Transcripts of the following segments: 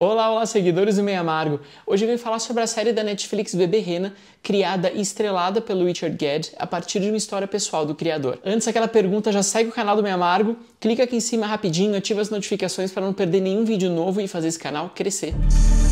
Olá, olá, seguidores do Meio Amargo! Hoje eu vim falar sobre a série da Netflix Bebê Rena, criada e estrelada pelo Richard Gadd a partir de uma história pessoal do criador. Antes daquela pergunta, já segue o canal do Meio Amargo, clica aqui em cima rapidinho, ativa as notificações para não perder nenhum vídeo novo e fazer esse canal crescer. Música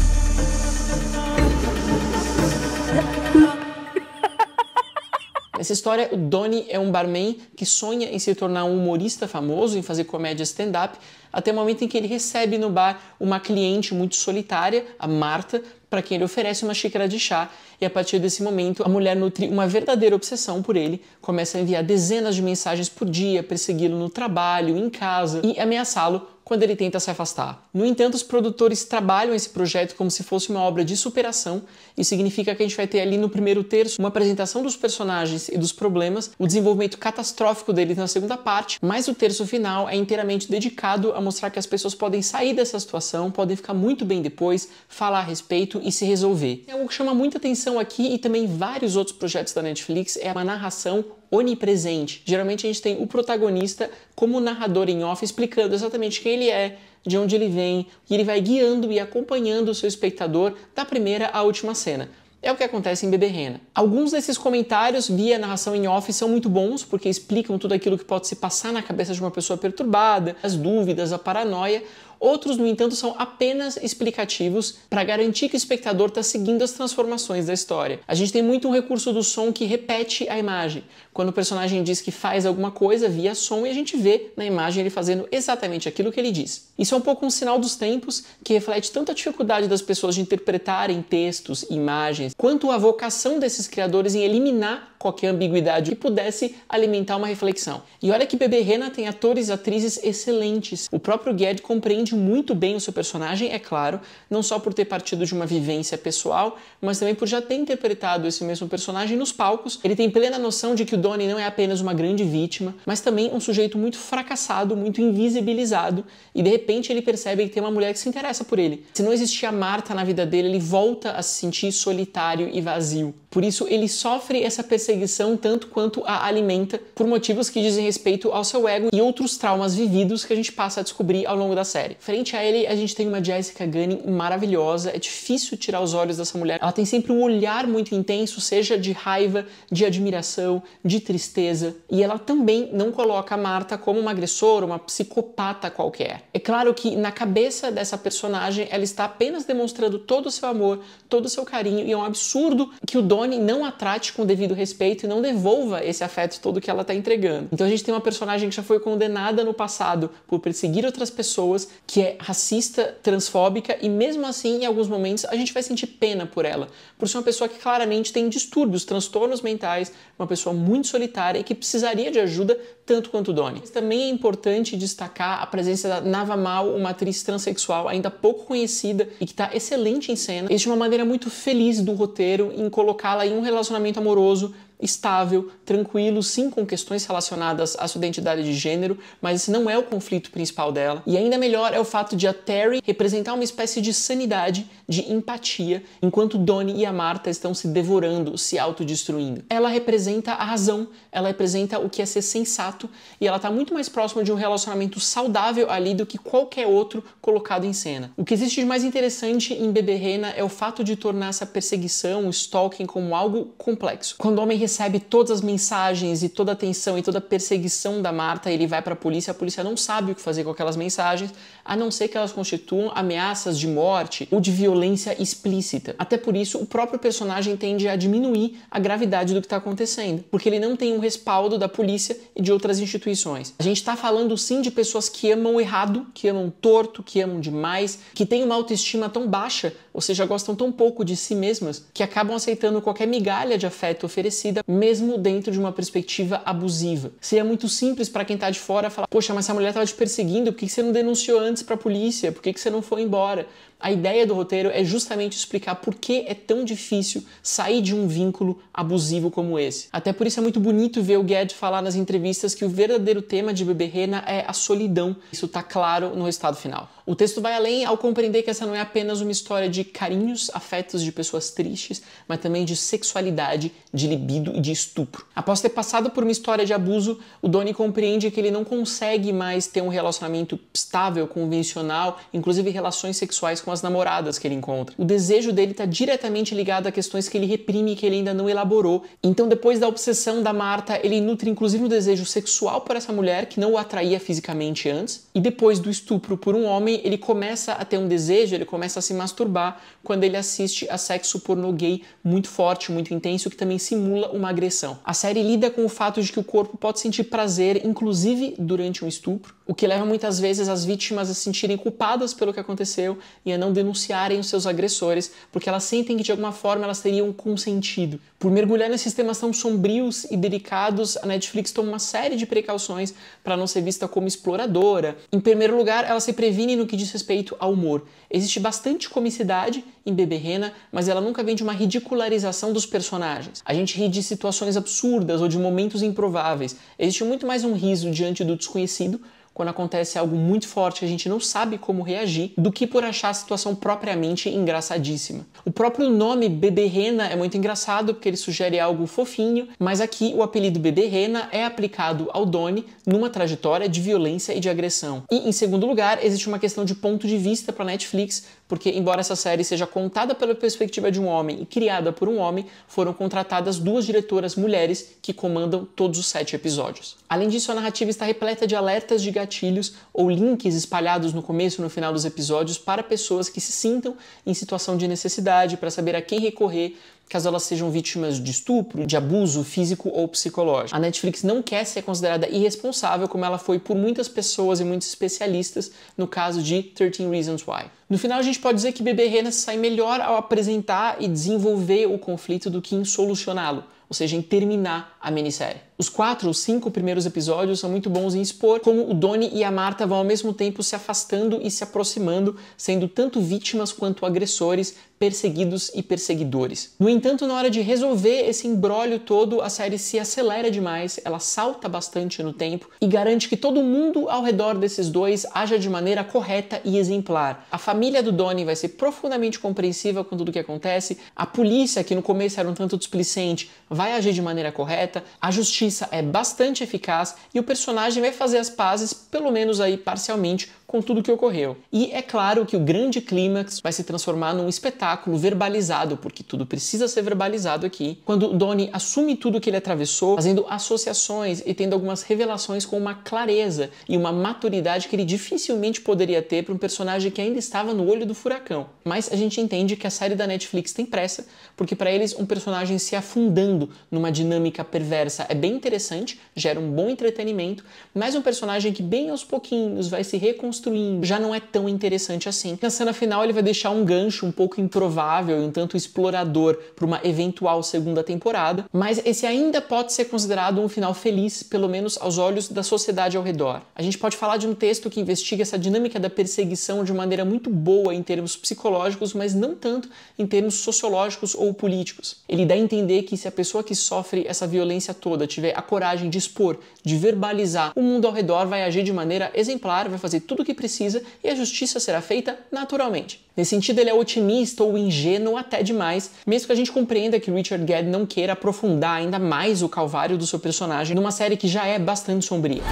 Nessa história, o Donnie é um barman que sonha em se tornar um humorista famoso, em fazer comédia stand-up, até o momento em que ele recebe no bar uma cliente muito solitária, a Marta, para quem ele oferece uma xícara de chá, e a partir desse momento a mulher nutre uma verdadeira obsessão por ele, começa a enviar dezenas de mensagens por dia, persegui-lo no trabalho, em casa e ameaçá-lo quando ele tenta se afastar. No entanto, os produtores trabalham esse projeto como se fosse uma obra de superação e significa que a gente vai ter ali no primeiro terço uma apresentação dos personagens e dos problemas, o desenvolvimento catastrófico deles na segunda parte, mas o terço final é inteiramente dedicado a mostrar que as pessoas podem sair dessa situação, podem ficar muito bem depois, falar a respeito e se resolver. É algo que chama muita atenção aqui e também vários outros projetos da Netflix é uma narração onipresente. Geralmente a gente tem o protagonista como narrador em off, explicando exatamente quem ele é, de onde ele vem, e ele vai guiando e acompanhando o seu espectador da primeira à última cena. É o que acontece em Bebê Rena. Alguns desses comentários via narração em off são muito bons, porque explicam tudo aquilo que pode se passar na cabeça de uma pessoa perturbada, as dúvidas, a paranoia. Outros, no entanto, são apenas explicativos para garantir que o espectador está seguindo as transformações da história. A gente tem muito um recurso do som que repete a imagem. Quando o personagem diz que faz alguma coisa via som e a gente vê na imagem ele fazendo exatamente aquilo que ele diz. Isso é um pouco um sinal dos tempos que reflete tanto a dificuldade das pessoas de interpretarem textos, imagens, quanto a vocação desses criadores em eliminar qualquer ambiguidade que pudesse alimentar uma reflexão. E olha que Bebê Rena tem atores e atrizes excelentes. O próprio Gued compreende muito bem o seu personagem, é claro, não só por ter partido de uma vivência pessoal, mas também por já ter interpretado esse mesmo personagem nos palcos. Ele tem plena noção de que o Donnie não é apenas uma grande vítima, mas também um sujeito muito fracassado, muito invisibilizado, e de repente ele percebe que tem uma mulher que se interessa por ele. Se não existia Marta na vida dele, ele volta a se sentir solitário e vazio. Por isso, ele sofre essa perseguição tanto quanto a alimenta, por motivos que dizem respeito ao seu ego e outros traumas vividos que a gente passa a descobrir ao longo da série. Frente a ele, a gente tem uma Jessica Gunning maravilhosa, é difícil tirar os olhos dessa mulher. Ela tem sempre um olhar muito intenso, seja de raiva, de admiração, de tristeza, e ela também não coloca a Marta como uma agressora, uma psicopata qualquer. É claro que na cabeça dessa personagem, ela está apenas demonstrando todo o seu amor, todo o seu carinho, e é um absurdo que o Don abandone, não a trate com o devido respeito e não devolva esse afeto todo que ela está entregando. Então a gente tem uma personagem que já foi condenada no passado por perseguir outras pessoas, que é racista, transfóbica e mesmo assim, em alguns momentos, a gente vai sentir pena por ela, por ser uma pessoa que claramente tem distúrbios, transtornos mentais, uma pessoa muito solitária e que precisaria de ajuda tanto quanto Donnie. Mas também é importante destacar a presença da Nava Mal, uma atriz transexual ainda pouco conhecida e que está excelente em cena. Existe uma maneira muito feliz do roteiro em colocar fala em um relacionamento amoroso estável, tranquilo, sim, com questões relacionadas à sua identidade de gênero, mas esse não é o conflito principal dela. E ainda melhor é o fato de a Terry representar uma espécie de sanidade, de empatia, enquanto Donnie e a Marta estão se devorando, se autodestruindo. Ela representa a razão, ela representa o que é ser sensato e ela está muito mais próxima de um relacionamento saudável ali do que qualquer outro colocado em cena. O que existe de mais interessante em Bebê Rena é o fato de tornar essa perseguição, o stalking, como algo complexo. Quando o homem recebe todas as mensagens e toda a atenção e toda a perseguição da Marta, ele vai para a polícia, a polícia não sabe o que fazer com aquelas mensagens, a não ser que elas constituam ameaças de morte ou de violência explícita. Até por isso, o próprio personagem tende a diminuir a gravidade do que está acontecendo, porque ele não tem um respaldo da polícia e de outras instituições. A gente está falando sim de pessoas que amam errado, que amam torto, que amam demais, que têm uma autoestima tão baixa, ou seja, gostam tão pouco de si mesmas, que acabam aceitando qualquer migalha de afeto oferecido vida, mesmo dentro de uma perspectiva abusiva. Seria muito simples para quem está de fora falar: poxa, mas essa mulher estava te perseguindo, por que você não denunciou antes para a polícia? Por que você não foi embora? A ideia do roteiro é justamente explicar por que é tão difícil sair de um vínculo abusivo como esse. Até por isso é muito bonito ver o Guedes falar nas entrevistas que o verdadeiro tema de Bebê Rena é a solidão. Isso está claro no resultado final. O texto vai além ao compreender que essa não é apenas uma história de carinhos, afetos de pessoas tristes, mas também de sexualidade, de libido e de estupro. Após ter passado por uma história de abuso, o Donnie compreende que ele não consegue mais ter um relacionamento estável, convencional, inclusive relações sexuais com as namoradas que ele encontra. O desejo dele está diretamente ligado a questões que ele reprime e que ele ainda não elaborou. Então, depois da obsessão da Marta, ele nutre inclusive um desejo sexual por essa mulher que não o atraía fisicamente antes, e depois do estupro por um homem, ele começa a ter um desejo, ele começa a se masturbar quando ele assiste a sexo pornô gay muito forte, muito intenso, que também simula uma agressão. A série lida com o fato de que o corpo pode sentir prazer, inclusive durante um estupro, o que leva muitas vezes as vítimas a se sentirem culpadas pelo que aconteceu e a não denunciarem os seus agressores, porque elas sentem que de alguma forma elas teriam consentido. Por mergulhar nesses temas tão sombrios e delicados, a Netflix toma uma série de precauções para não ser vista como exploradora. Em primeiro lugar, ela se previne no no que diz respeito ao humor. Existe bastante comicidade em Bebê Rena, mas ela nunca vem de uma ridicularização dos personagens. A gente ri de situações absurdas ou de momentos improváveis. Existe muito mais um riso diante do desconhecido quando acontece algo muito forte a gente não sabe como reagir, do que por achar a situação propriamente engraçadíssima. O próprio nome Bebê Rena é muito engraçado porque ele sugere algo fofinho, mas aqui o apelido Bebê Rena é aplicado ao Doni numa trajetória de violência e de agressão. E em segundo lugar, existe uma questão de ponto de vista para Netflix, porque, embora essa série seja contada pela perspectiva de um homem e criada por um homem, foram contratadas duas diretoras mulheres que comandam todos os sete episódios. Além disso, a narrativa está repleta de alertas de gatilhos ou links espalhados no começo e no final dos episódios para pessoas que se sintam em situação de necessidade, para saber a quem recorrer, caso elas sejam vítimas de estupro, de abuso físico ou psicológico. A Netflix não quer ser considerada irresponsável como ela foi por muitas pessoas e muitos especialistas no caso de 13 Reasons Why. No final, a gente pode dizer que Bebê Rena sai melhor ao apresentar e desenvolver o conflito do que em solucioná-lo, ou seja, em terminar a minissérie. Os quatro ou cinco primeiros episódios são muito bons em expor como o Donnie e a Marta vão ao mesmo tempo se afastando e se aproximando, sendo tanto vítimas quanto agressores, perseguidos e perseguidores. No entanto, na hora de resolver esse embrólio todo, a série se acelera demais, ela salta bastante no tempo e garante que todo mundo ao redor desses dois haja de maneira correta e exemplar. A família do Donnie vai ser profundamente compreensiva com tudo o que acontece, a polícia, que no começo era um tanto displicente, vai agir de maneira correta, a justiça é bastante eficaz e o personagem vai fazer as pazes, pelo menos aí parcialmente, com tudo o que ocorreu. E é claro que o grande clímax vai se transformar num espetáculo verbalizado, porque tudo precisa ser verbalizado aqui, quando Donnie assume tudo que ele atravessou, fazendo associações e tendo algumas revelações com uma clareza e uma maturidade que ele dificilmente poderia ter para um personagem que ainda estava no olho do furacão. Mas a gente entende que a série da Netflix tem pressa, porque para eles um personagem se afundando numa dinâmica perversa é bem interessante, gera um bom entretenimento, mas um personagem que bem aos pouquinhos vai se reconstruir construindo. Já não é tão interessante assim. Na cena final, ele vai deixar um gancho um pouco improvável e um tanto explorador para uma eventual segunda temporada, mas esse ainda pode ser considerado um final feliz, pelo menos aos olhos da sociedade ao redor. A gente pode falar de um texto que investiga essa dinâmica da perseguição de maneira muito boa em termos psicológicos, mas não tanto em termos sociológicos ou políticos. Ele dá a entender que se a pessoa que sofre essa violência toda tiver a coragem de expor, de verbalizar, o mundo ao redor vai agir de maneira exemplar, vai fazer tudo que precisa e a justiça será feita naturalmente. Nesse sentido, ele é otimista ou ingênuo até demais, mesmo que a gente compreenda que Richard Gadd não queira aprofundar ainda mais o calvário do seu personagem numa série que já é bastante sombria.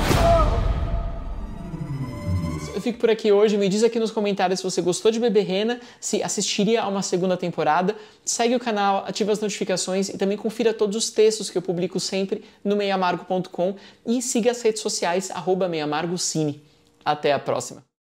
Eu fico por aqui hoje. Me diz aqui nos comentários se você gostou de Bebê Rena, se assistiria a uma segunda temporada. Segue o canal, ative as notificações e também confira todos os textos que eu publico sempre no meiamargo.com e siga as redes sociais, arroba meiamargocine. Até a próxima!